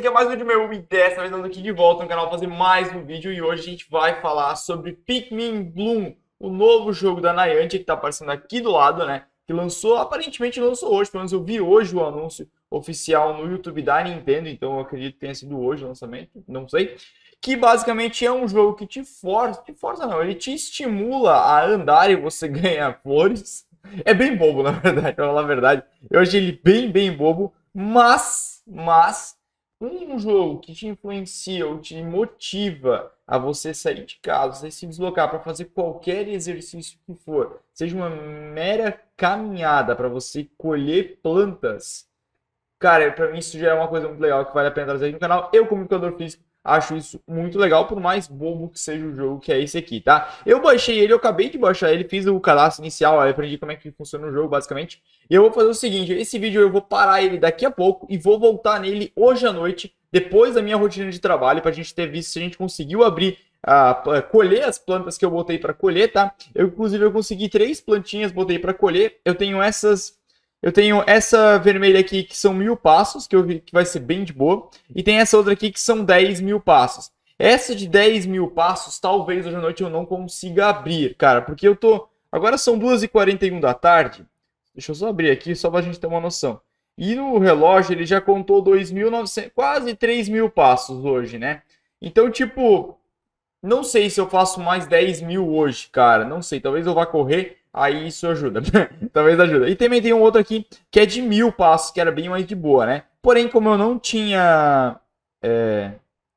que é mais um de meu e dessa tá vez aqui de volta no canal fazer mais um vídeo e hoje a gente vai falar sobre Pikmin Bloom, o novo jogo da Niantic que tá aparecendo aqui do lado, né? Que lançou, aparentemente lançou hoje, pelo menos eu vi hoje o anúncio oficial no YouTube da Nintendo, então eu acredito que tenha sido hoje o lançamento, não sei. Que basicamente é um jogo que te força, te força não, ele te estimula a andar e você ganha flores. É bem bobo, na verdade, pra falar a verdade. Eu achei ele bem, bem bobo, mas, mas, um jogo que te influencia ou te motiva a você sair de casa, você se deslocar para fazer qualquer exercício que for, seja uma mera caminhada para você colher plantas, cara, para mim isso já é uma coisa muito legal que vale a pena trazer aqui no canal. Eu, comunicador físico, Acho isso muito legal, por mais bobo que seja o jogo, que é esse aqui, tá? Eu baixei ele, eu acabei de baixar ele, fiz o cadastro inicial, aí aprendi como é que funciona o jogo, basicamente. E eu vou fazer o seguinte, esse vídeo eu vou parar ele daqui a pouco e vou voltar nele hoje à noite, depois da minha rotina de trabalho, pra gente ter visto se a gente conseguiu abrir a, colher as plantas que eu botei para colher, tá? Eu, inclusive, eu consegui três plantinhas, botei para colher. Eu tenho essas eu tenho essa vermelha aqui que são mil passos, que eu vi que vai ser bem de boa. E tem essa outra aqui que são 10 mil passos. Essa de 10 mil passos, talvez hoje à noite eu não consiga abrir, cara. Porque eu tô... Agora são 2h41 da tarde. Deixa eu só abrir aqui, só pra gente ter uma noção. E no relógio ele já contou 2.900, quase 3 mil passos hoje, né? Então, tipo, não sei se eu faço mais 10 mil hoje, cara. Não sei, talvez eu vá correr aí isso ajuda. Né? Talvez ajuda. E também tem um outro aqui que é de mil passos, que era bem mais de boa, né? Porém, como eu não tinha é,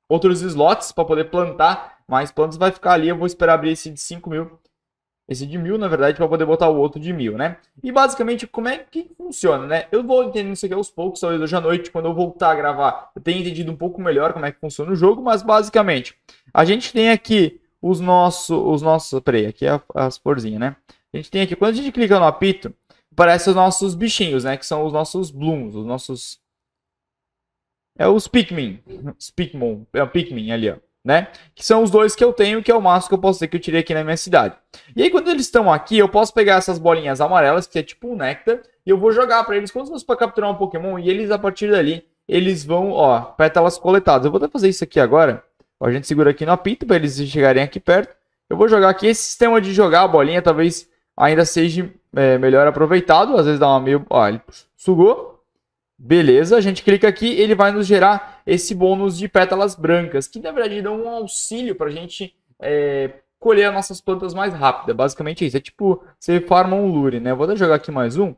outros slots para poder plantar, mais plantas vai ficar ali. Eu vou esperar abrir esse de 5 mil. Esse de mil, na verdade, para poder botar o outro de mil, né? E basicamente, como é que funciona, né? Eu vou entendendo isso aqui aos poucos, talvez hoje à noite, quando eu voltar a gravar, eu tenha entendido um pouco melhor como é que funciona o jogo, mas basicamente, a gente tem aqui os nossos. Os nossos peraí, aqui é as florzinhas, né? A gente tem aqui, quando a gente clica no apito, aparecem os nossos bichinhos, né? Que são os nossos blooms, os nossos... É os Pikmin. Os Pikmon. É o Pikmin ali, ó. Né? Que são os dois que eu tenho, que é o máximo que eu posso ter que eu tirei aqui na minha cidade. E aí, quando eles estão aqui, eu posso pegar essas bolinhas amarelas, que é tipo um néctar, e eu vou jogar para eles como se fosse para capturar um Pokémon, e eles, a partir dali, eles vão, ó, pétalas coletadas. Eu vou até fazer isso aqui agora. Ó, a gente segura aqui no apito para eles chegarem aqui perto. Eu vou jogar aqui. Esse sistema de jogar a bolinha, talvez ainda seja é, melhor aproveitado. Às vezes dá uma meio. Ó, ele sugou. Beleza, a gente clica aqui, ele vai nos gerar esse bônus de pétalas brancas, que na verdade dão um auxílio para a gente é, colher as nossas plantas mais rápida. É basicamente é isso. É tipo, você farma um lure, né? Vou até jogar aqui mais um.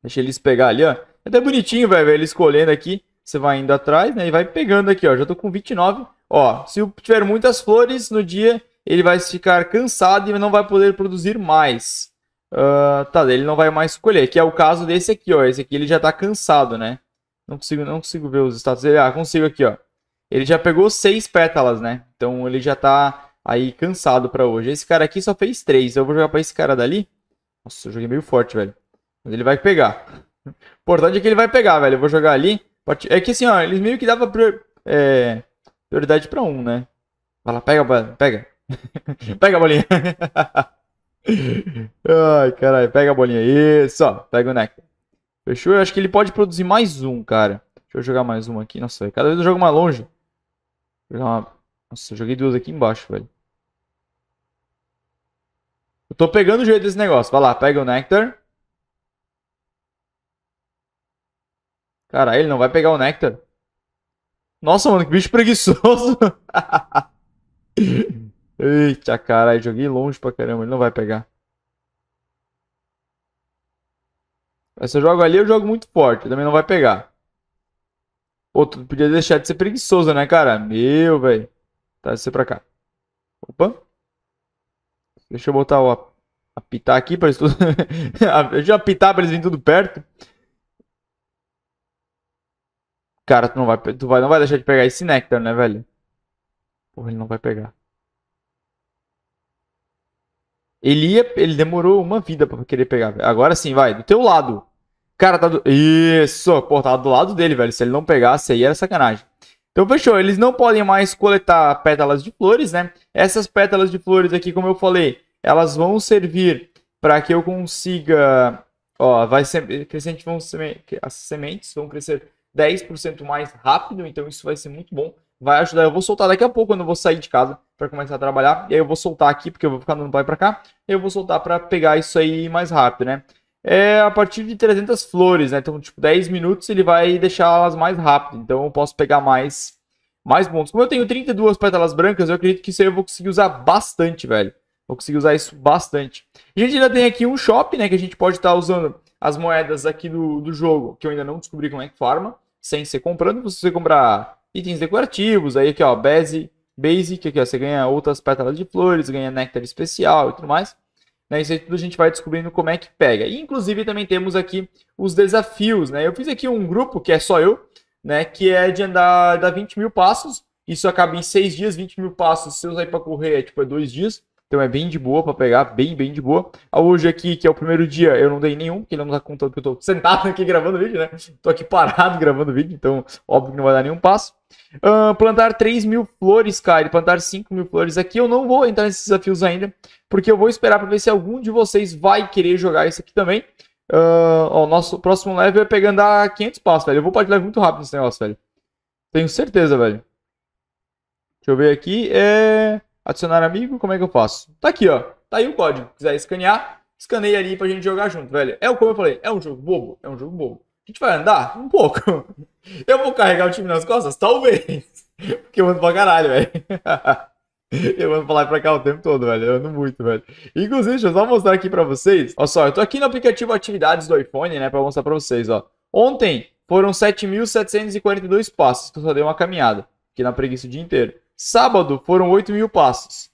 Deixa eles pegar ali, ó. É até bonitinho, velho, ele escolhendo aqui. Você vai indo atrás, né? E vai pegando aqui, ó. Já tô com 29. Ó, se tiver muitas flores no dia, ele vai ficar cansado e não vai poder produzir mais. Uh, tá, ele não vai mais escolher. que é o caso desse aqui, ó. Esse aqui ele já tá cansado, né? Não consigo, não consigo ver os status dele. Ah, consigo aqui, ó. Ele já pegou seis pétalas, né? Então ele já tá aí cansado para hoje. Esse cara aqui só fez três. Eu vou jogar para esse cara dali. Nossa, eu joguei meio forte, velho. Mas ele vai pegar. O importante é que ele vai pegar, velho. Eu vou jogar ali. É que assim, ó, eles meio que dava prior... é... prioridade para um, né? Vai lá, pega, pega. pega a bolinha. Ai, caralho, pega a bolinha. Isso, ó, pega o néctar. Fechou? Eu acho que ele pode produzir mais um, cara. Deixa eu jogar mais um aqui. Nossa, cada vez eu jogo mais longe. Uma... Nossa, eu joguei duas aqui embaixo, velho. Eu tô pegando o jeito desse negócio. Vai lá, pega o néctar. Caralho, ele não vai pegar o néctar. Nossa, mano, que bicho preguiçoso. Eita, caralho, joguei longe pra caramba. Ele não vai pegar. Se eu jogo ali, eu jogo muito forte. Também não vai pegar. Pô, tu podia deixar de ser preguiçoso, né, cara? Meu, velho. Tá, descer pra cá. Opa. Deixa eu botar o apitar aqui pra eles tudo... Deixa eu apitar pra eles virem tudo perto. Cara, tu não vai, tu vai, não vai deixar de pegar esse néctar, né, velho? Porra, ele não vai pegar. Ele ia, ele demorou uma vida para querer pegar. Agora sim, vai, do teu lado. Cara, tá do. Isso, pô, tá do lado dele, velho. Se ele não pegasse aí era sacanagem. Então fechou, eles não podem mais coletar pétalas de flores, né? Essas pétalas de flores aqui, como eu falei, elas vão servir para que eu consiga, ó, vai ser crescente vão seme... as sementes vão crescer 10% mais rápido, então isso vai ser muito bom, vai ajudar. Eu vou soltar daqui a pouco quando eu vou sair de casa para começar a trabalhar. E aí eu vou soltar aqui, porque eu vou ficar no pai para cá. Eu vou soltar para pegar isso aí mais rápido, né? É a partir de 300 flores, né? Então, tipo, 10 minutos ele vai deixar elas mais rápido. Então, eu posso pegar mais, mais pontos. Como eu tenho 32 pétalas brancas, eu acredito que isso aí eu vou conseguir usar bastante, velho. Vou conseguir usar isso bastante. A gente ainda tem aqui um shop, né? Que a gente pode estar tá usando as moedas aqui do, do jogo, que eu ainda não descobri como é que farma, sem ser comprando. Se você comprar itens decorativos, aí aqui, ó, base basic, aqui ó, você ganha outras pétalas de flores, ganha néctar especial e tudo mais. Né? Isso aí tudo a gente vai descobrindo como é que pega. E, inclusive também temos aqui os desafios. Né? Eu fiz aqui um grupo que é só eu, né? que é de andar da 20 mil passos. Isso acaba em 6 dias, 20 mil passos, se eu sair para correr é tipo é dias. Então é bem de boa para pegar, bem, bem de boa. Hoje aqui, que é o primeiro dia, eu não dei nenhum, porque ele não tá contando que eu tô sentado aqui gravando vídeo, né? Tô aqui parado gravando vídeo, então óbvio que não vai dar nenhum passo. Uh, plantar 3 mil flores, cara, e plantar 5 mil flores aqui, eu não vou entrar nesses desafios ainda, porque eu vou esperar para ver se algum de vocês vai querer jogar isso aqui também. Uh, ó, nosso próximo level é pegando a 500 passos, velho. Eu vou para de level muito rápido nesse negócio, velho. Tenho certeza, velho. Deixa eu ver aqui. É... Adicionar amigo, como é que eu faço? Tá aqui, ó. Tá aí o código. Se quiser escanear, escaneia ali pra gente jogar junto, velho. É o como eu falei, é um jogo bobo? É um jogo bobo. A gente vai andar? Um pouco. Eu vou carregar o time nas costas? Talvez. Porque eu ando pra caralho, velho. Eu ando pra lá e pra cá o tempo todo, velho. Eu ando muito, velho. Inclusive, deixa eu só mostrar aqui pra vocês. Olha só, eu tô aqui no aplicativo Atividades do iPhone, né? Pra mostrar pra vocês, ó. Ontem foram 7.742 passos que eu só dei uma caminhada. Fiquei na preguiça o dia inteiro. Sábado foram 8 mil passos.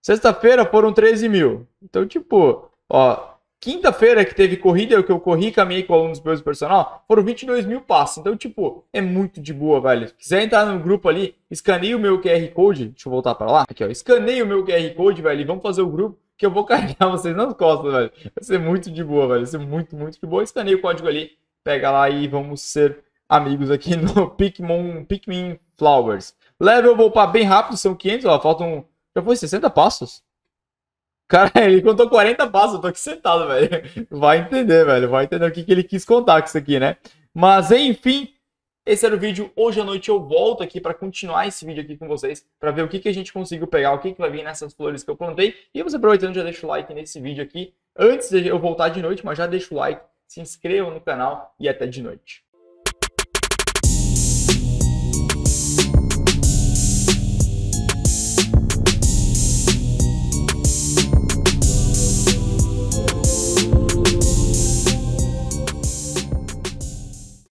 Sexta-feira foram 13 mil. Então, tipo, ó, Quinta-feira que teve corrida, eu que eu corri, caminhei com alunos meus personal, foram 22 mil passos. Então, tipo, é muito de boa, velho. Se quiser entrar no grupo ali, Escaneie o meu QR Code. Deixa eu voltar para lá. Aqui, ó. Escaneia o meu QR Code, velho, e vamos fazer o grupo que eu vou carregar vocês nas costas, velho. Vai ser muito de boa, velho. Vai ser muito, muito de boa. Escaneie o código ali, pega lá e vamos ser amigos aqui no Pikmin, Pikmin Flowers. Level Volpar bem rápido, são 500, ó, faltam... Já foi 60 passos? Cara, ele contou 40 passos, eu tô aqui sentado, velho. Vai entender, velho, vai entender o que, que ele quis contar com isso aqui, né? Mas, enfim, esse era o vídeo. Hoje à noite eu volto aqui para continuar esse vídeo aqui com vocês, para ver o que, que a gente conseguiu pegar, o que, que vai vir nessas flores que eu plantei. E você aproveitando, já deixa o like nesse vídeo aqui, antes de eu voltar de noite, mas já deixa o like, se inscreva no canal e até de noite.